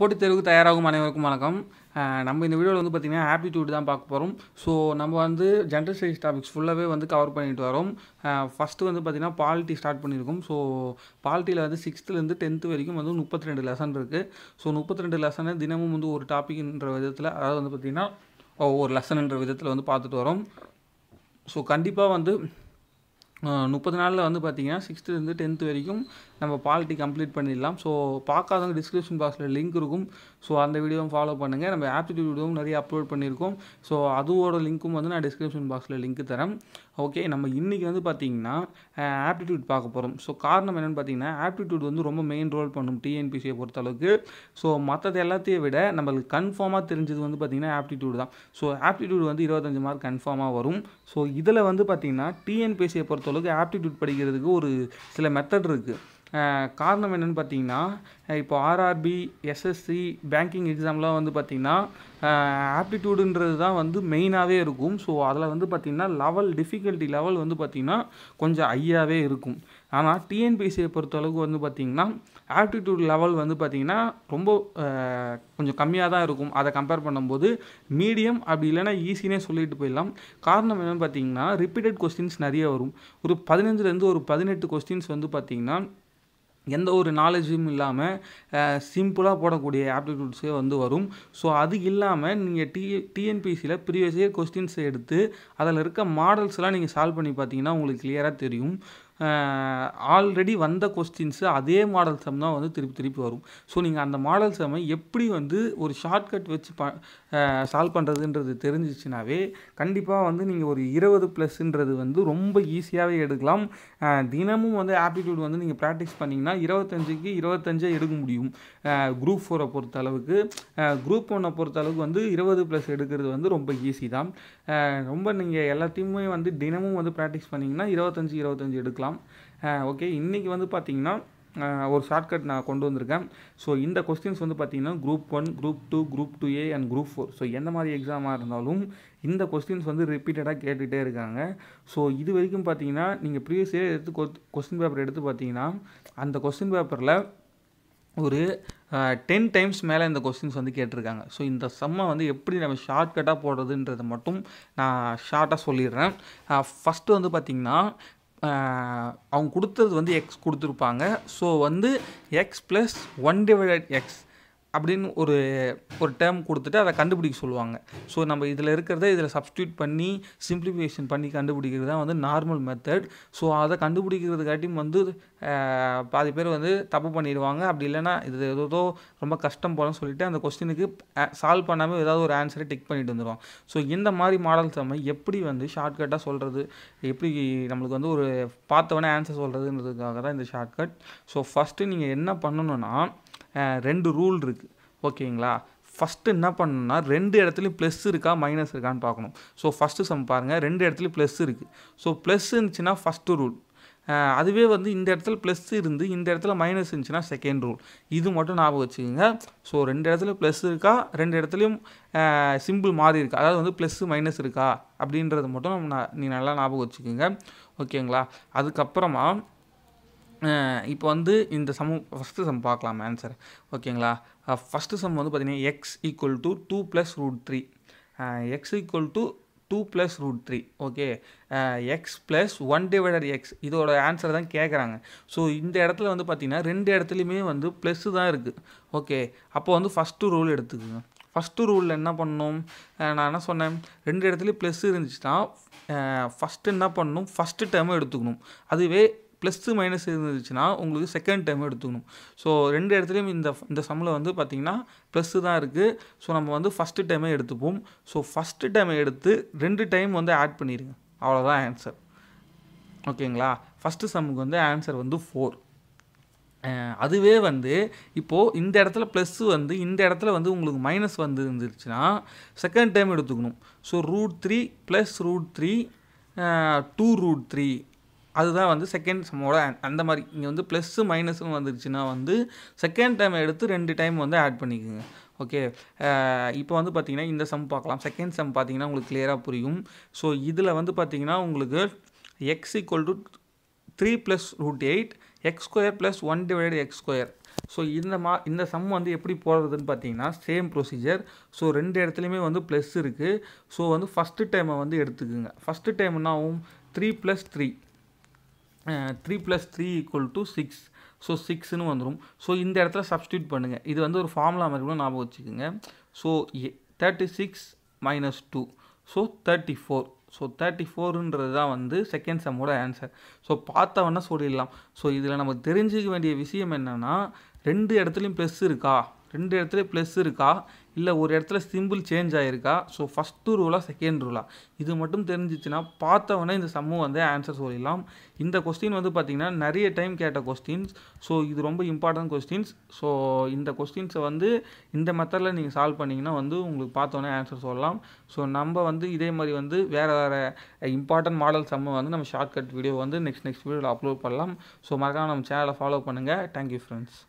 போட்டித் தேர்வுக்கு தயாராகும் அனைவருக்கும் வணக்கம் நம்ம இந்த வீடியோவில் வந்து பார்த்திங்கன்னா ஆப்டிடியூட் தான் பார்க்க போகிறோம் ஸோ நம்ம வந்து ஜென்ரல் ஸ்டடிஸ் டாபிக்ஸ் ஃபுல்லாகவே வந்து கவர் பண்ணிட்டு வரோம் ஃபஸ்ட்டு வந்து பார்த்திங்கன்னா பாலிட்டி ஸ்டார்ட் பண்ணியிருக்கோம் ஸோ பாலிட்டியில் வந்து சிக்ஸ்த்துலேருந்து டென்த்து வரைக்கும் வந்து முப்பத்தி ரெண்டு லெசன் இருக்குது ஸோ முப்பத்தி ரெண்டு லெசனை தினமும் வந்து ஒரு டாபிக்ன்ற விதத்தில் அதாவது வந்து பார்த்திங்கன்னா ஒவ்வொரு லெசன்ன்ற விதத்தில் வந்து பார்த்துட்டு வரோம் ஸோ கண்டிப்பாக வந்து முப்பது நாளில் வந்து பார்த்திங்கன்னா சிக்ஸ்த்துலேருந்து டென்த்து வரைக்கும் நம்ம பாலிட்டி கம்ப்ளீட் பண்ணிடலாம் ஸோ பார்க்காதவங்க டிஸ்கிரிப்ஷன் பாக்ஸில் லிங்க் இருக்கும் ஸோ அந்த வீடியோவும் ஃபாலோ பண்ணுங்கள் நம்ம ஆப்டிடியூட் வீடியோவும் நிறைய அப்லோட் பண்ணியிருக்கோம் ஸோ அதோட லிங்க்கும் வந்து நான் டிஸ்கிரிப்ஷன் பாக்ஸில் லிங்க் தரேன் ஓகே நம்ம இன்றைக்கி வந்து பார்த்திங்கன்னா ஆப்டிடியூட் பார்க்க போகிறோம் ஸோ காரணம் என்னென்னு பார்த்தீங்கன்னா ஆப்டிடியூட் வந்து ரொம்ப மெயின் ரோல் பண்ணும் டிஎன்பிசியை பொறுத்தளவுக்கு ஸோ மற்றது எல்லாத்தையும் விட நம்மளுக்கு கன்ஃபார்மாக தெரிஞ்சது வந்து பார்த்திங்கன்னா ஆப்டிடியூட் தான் ஸோ ஆப்டிடியூட் வந்து இருபத்தஞ்சு மார்க் கன்ஃபார்மாக வரும் ஸோ இதில் வந்து பார்த்திங்கன்னா டிஎன்பிசியை பொறுத்தளவுக்கு ஆப்டிடியூட் படிக்கிறதுக்கு ஒரு சில மெத்தட் இருக்குது காரணம் என்னென்னு பார்த்தீங்கன்னா இப்போ ஆர்ஆர்பி எஸ்எஸ்சி பேங்கிங் எக்ஸாம்லாம் வந்து பார்த்திங்கன்னா ஆப்டிடியூடுன்றது தான் வந்து மெயினாகவே இருக்கும் ஸோ அதில் வந்து பார்த்திங்கன்னா லெவல் டிஃபிகல்ட்டி லெவல் வந்து பார்த்திங்கன்னா கொஞ்சம் ஹையாகவே இருக்கும் ஆனால் டிஎன்பிசியை பொறுத்தளவுக்கு வந்து பார்த்திங்கன்னா ஆப்டிடியூட் லெவல் வந்து பார்த்திங்கன்னா ரொம்ப கொஞ்சம் கம்மியாக தான் இருக்கும் அதை கம்பேர் பண்ணும்போது மீடியம் அப்படி இல்லைனா ஈஸினே சொல்லிட்டு போயிடலாம் காரணம் என்னென்னு பார்த்தீங்கன்னா ரிப்பீட்டட் கொஸ்டின்ஸ் நிறைய வரும் ஒரு பதினஞ்சுலேருந்து ஒரு பதினெட்டு கொஸ்டின்ஸ் வந்து பார்த்திங்கன்னா எந்த ஒரு நாலேஜும் இல்லாமல் சிம்பிளாக போடக்கூடிய ஆப்டிடியூட்ஸே வந்து வரும் ஸோ அது இல்லாமல் நீங்கள் டி டிஎன்பிசியில் ப்ரீவியஸே கொஸ்டின்ஸை கொஸ்டின்ஸ் எடுத்து அதில் இருக்க மாடல்ஸ்லாம் நீங்கள் சால்வ் பண்ணி பார்த்தீங்கன்னா உங்களுக்கு கிளியராக தெரியும் ஆல்ரெடி வந்த கொஸ்டின்ஸு அதே மாடல் சம் தான் வந்து திருப்பி திருப்பி வரும் ஸோ நீங்கள் அந்த மாடல் சம்மை எப்படி வந்து ஒரு ஷார்ட்கட் வச்சு ப சால்வ் பண்ணுறதுன்றது தெரிஞ்சிச்சுனாவே கண்டிப்பாக வந்து நீங்கள் ஒரு இருபது ப்ளஸ்ன்றது வந்து ரொம்ப ஈஸியாகவே எடுக்கலாம் தினமும் வந்து ஆப்டிடியூட் வந்து நீங்கள் ப்ராக்டிஸ் பண்ணிங்கன்னா இருபத்தஞ்சுக்கு இருபத்தஞ்சே எடுக்க முடியும் குரூப் ஃபோரை பொறுத்த அளவுக்கு குரூப் ஒன்னை பொறுத்த அளவுக்கு வந்து இருபது ப்ளஸ் எடுக்கிறது வந்து ரொம்ப ஈஸி தான் ரொம்ப நீங்கள் எல்லாத்தையுமே வந்து தினமும் வந்து ப்ராக்டிஸ் பண்ணிங்கன்னா இருபத்தஞ்சி இருபத்தஞ்சி எடுக்கலாம் பார்க்கலாம் ஓகே இன்றைக்கி வந்து பார்த்திங்கன்னா ஒரு ஷார்ட்கட் நான் கொண்டு வந்திருக்கேன் ஸோ இந்த கொஸ்டின்ஸ் வந்து பார்த்திங்கன்னா group one group two group two A and group four so எந்த மாதிரி எக்ஸாமாக இருந்தாலும் இந்த கொஸ்டின்ஸ் வந்து ரிப்பீட்டடாக கேட்டுகிட்டே இருக்காங்க ஸோ இது வரைக்கும் பார்த்தீங்கன்னா நீங்கள் ப்ரீவியஸ் இயர் எடுத்து கொஸ்டின் பேப்பர் எடுத்து பார்த்தீங்கன்னா அந்த கொஸ்டின் பேப்பரில் ஒரு டென் டைம்ஸ் மேலே இந்த கொஸ்டின்ஸ் வந்து கேட்டிருக்காங்க ஸோ இந்த சம்மை வந்து எப்படி நம்ம ஷார்ட்கட்டாக போடுறதுன்றதை மட்டும் நான் ஷார்ட்டாக சொல்லிடுறேன் ஃபஸ்ட்டு வந்து பார்த்திங்கன்னா அவங்க கொடுத்தது வந்து எக்ஸ் கொடுத்துருப்பாங்க ஸோ வந்து X plus one divided X அப்படின்னு ஒரு ஒரு டேர்ம் கொடுத்துட்டு அதை கண்டுபிடிக்க சொல்லுவாங்க ஸோ நம்ம இதில் இருக்கிறத இதில் சப்ஸ்டியூட் பண்ணி சிம்பிளிஃபிகேஷன் பண்ணி கண்டுபிடிக்கிறது தான் வந்து நார்மல் மெத்தட் ஸோ அதை கண்டுபிடிக்கிறதுக்காட்டியும் வந்து பாதி பேர் வந்து தப்பு பண்ணிடுவாங்க அப்படி இல்லைன்னா இது ஏதோ ரொம்ப கஷ்டம் போலன்னு சொல்லிவிட்டு அந்த கொஸ்டினுக்கு சால்வ் பண்ணாமல் ஏதாவது ஒரு ஆன்சரை டிக் பண்ணிட்டு வந்துடும் ஸோ இந்த மாதிரி மாடல்ஸ் நம்ம எப்படி வந்து ஷார்ட்கட்டாக சொல்கிறது எப்படி நம்மளுக்கு வந்து ஒரு பார்த்தவொடனே ஆன்சர் சொல்கிறதுன்றதுக்காக தான் இந்த ஷார்ட்கட் ஸோ ஃபஸ்ட்டு நீங்கள் என்ன பண்ணணுன்னா ரெண்டு ரூல் இருக்குது ஓகேங்களா ஃபஸ்ட்டு என்ன பண்ணணும்னா ரெண்டு இடத்துலையும் ப்ளஸ் இருக்கா மைனஸ் இருக்கான்னு பார்க்கணும் ஸோ ஃபஸ்ட்டு சம் பாருங்கள் ரெண்டு இடத்துலையும் ப்ளஸ் இருக்குது ஸோ ப்ளஸ் இருந்துச்சுன்னா ஃபஸ்ட்டு ரூல் அதுவே வந்து இந்த இடத்துல ப்ளஸ் இருந்து இந்த இடத்துல மைனஸ் இருந்துச்சுன்னா செகண்ட் ரூல் இது மட்டும் ஞாபகம் வச்சுக்கோங்க ஸோ ரெண்டு இடத்துல ப்ளஸ் இருக்கா ரெண்டு இடத்துலையும் சிம்பிள் மாறி இருக்கா அதாவது வந்து ப்ளஸ் மைனஸ் இருக்கா அப்படின்றது மட்டும் நம்ம நீ நல்லா ஞாபகம் வச்சுக்கோங்க ஓகேங்களா அதுக்கப்புறமா இப்போ வந்து இந்த சம் ஃபஸ்ட்டு சம் பார்க்கலாம் ஆன்சர் ஓகேங்களா ஃபஸ்ட்டு சம் வந்து பார்த்திங்கன்னா X equal to two plus root three X equal to two plus root three okay X plus one divided X இதோட ஆன்சர் தான் கேட்குறாங்க ஸோ இந்த இடத்துல வந்து பார்த்திங்கன்னா ரெண்டு இடத்துலையுமே வந்து ப்ளஸ்ஸு தான் இருக்குது ஓகே அப்போ வந்து ஃபஸ்ட்டு ரூல் எடுத்துக்கோங்க ஃபஸ்ட்டு ரூலில் என்ன பண்ணணும் நான் என்ன சொன்னேன் ரெண்டு இடத்துலையும் ப்ளஸ் இருந்துச்சுன்னா ஃபஸ்ட்டு என்ன பண்ணணும் ஃபஸ்ட்டு டேர்மும் எடுத்துக்கணும் அதுவே ப்ளஸ்ஸு மைனஸ் இருந்துச்சுன்னா உங்களுக்கு செகண்ட் டைம் எடுத்துக்கணும் ஸோ ரெண்டு இடத்துலையும் இந்த இந்த சம்மில் வந்து பார்த்திங்கன்னா ப்ளஸ்ஸு தான் இருக்குது ஸோ நம்ம வந்து ஃபஸ்ட்டு டைமே எடுத்துப்போம் ஸோ ஃபஸ்ட்டு டைமை எடுத்து ரெண்டு டைம் வந்து ஆட் பண்ணிடுங்க அவ்வளோதான் ஆன்சர் ஓகேங்களா ஃபஸ்ட்டு சம்முக்கு வந்து ஆன்சர் வந்து ஃபோர் அதுவே வந்து இப்போது இந்த இடத்துல ப்ளஸ்ஸு வந்து இந்த இடத்துல வந்து உங்களுக்கு மைனஸ் வந்து இருந்துச்சுன்னா செகண்ட் டைம் எடுத்துக்கணும் so root three plus root three two root three அதுதான் வந்து செகண்ட் சம்மோட அந்த மாதிரி இங்கே வந்து ப்ளஸ்ஸு மைனஸும் வந்துருச்சுன்னா வந்து செகண்ட் டைம் எடுத்து ரெண்டு டைம் வந்து ஆட் பண்ணிக்கோங்க ஓகே இப்போ வந்து பார்த்திங்கன்னா இந்த சம் பார்க்கலாம் செகண்ட் சம் பார்த்திங்கன்னா உங்களுக்கு கிளியராக புரியும் ஸோ இதில் வந்து பார்த்திங்கன்னா உங்களுக்கு X equal to three plus root eight X square plus one divide X square so இந்த மா இந்த சம் வந்து எப்படி போடுறதுன்னு பார்த்தீங்கன்னா சேம் ப்ரொசீஜர் ஸோ ரெண்டு இடத்துலையுமே வந்து ப்ளஸ் இருக்குது ஸோ வந்து ஃபஸ்ட்டு டைமை வந்து எடுத்துக்குங்க ஃபஸ்ட்டு டைம்னாவும் three plus three three plus three equal to six so சிக்ஸ்னு வந்துடும் ஸோ இந்த இடத்துல சப்ஸ்டியூட் பண்ணுங்கள் இது வந்து ஒரு ஃபார்முலா மாதிரி கூட ஞாபகம் வச்சுக்கோங்க so thirty six minus two so thirty four so thirty ஃபோருன்றது தான் வந்து செகண்ட் செம்மோட ஆன்சர் ஸோ பார்த்தவொன்னே சொல்லிடலாம் ஸோ இதில் நம்ம தெரிஞ்சுக்க வேண்டிய விஷயம் என்னென்னா ரெண்டு இடத்துலையும் ப்ளஸ் இருக்கா ரெண்டு இடத்துல ப்ளஸ் இருக்கா இல்லை ஒரு இடத்துல சிம்பிள் சேஞ்ச் ஆகிருக்கா ஸோ ஃபஸ்ட்டு ரூலா செகண்ட் ரூலா இது மட்டும் தெரிஞ்சிச்சுன்னா பார்த்தவொடனே இந்த சம்மு வந்து ஆன்சர் சொல்லிடலாம் இந்த கொஸ்டின் வந்து பார்த்திங்கன்னா நிறைய டைம் கேட்ட கொஸ்டின்ஸ் ஸோ இது ரொம்ப இம்பார்ட்டன்ட் கொஸ்டின்ஸ் ஸோ இந்த கொஸ்டின்ஸை வந்து இந்த மெத்தடில் நீங்கள் சால்வ் பண்ணிங்கன்னா வந்து உங்களுக்கு பார்த்தோன்னே ஆன்சர் சொல்லலாம் ஸோ நம்ம வந்து இதே மாதிரி வந்து வேறு வேறு இம்பார்ட்டன்ட் மாடல் சம்மை வந்து நம்ம ஷார்ட்கட் வீடியோ வந்து நெக்ஸ்ட் நெக்ஸ்ட் வீடியோவில் அப்லோட் பண்ணலாம் ஸோ மறக்காமல் நம்ம சேனலை ஃபாலோ பண்ணுங்கள் தேங்க்யூ ஃப்ரெண்ட்ஸ்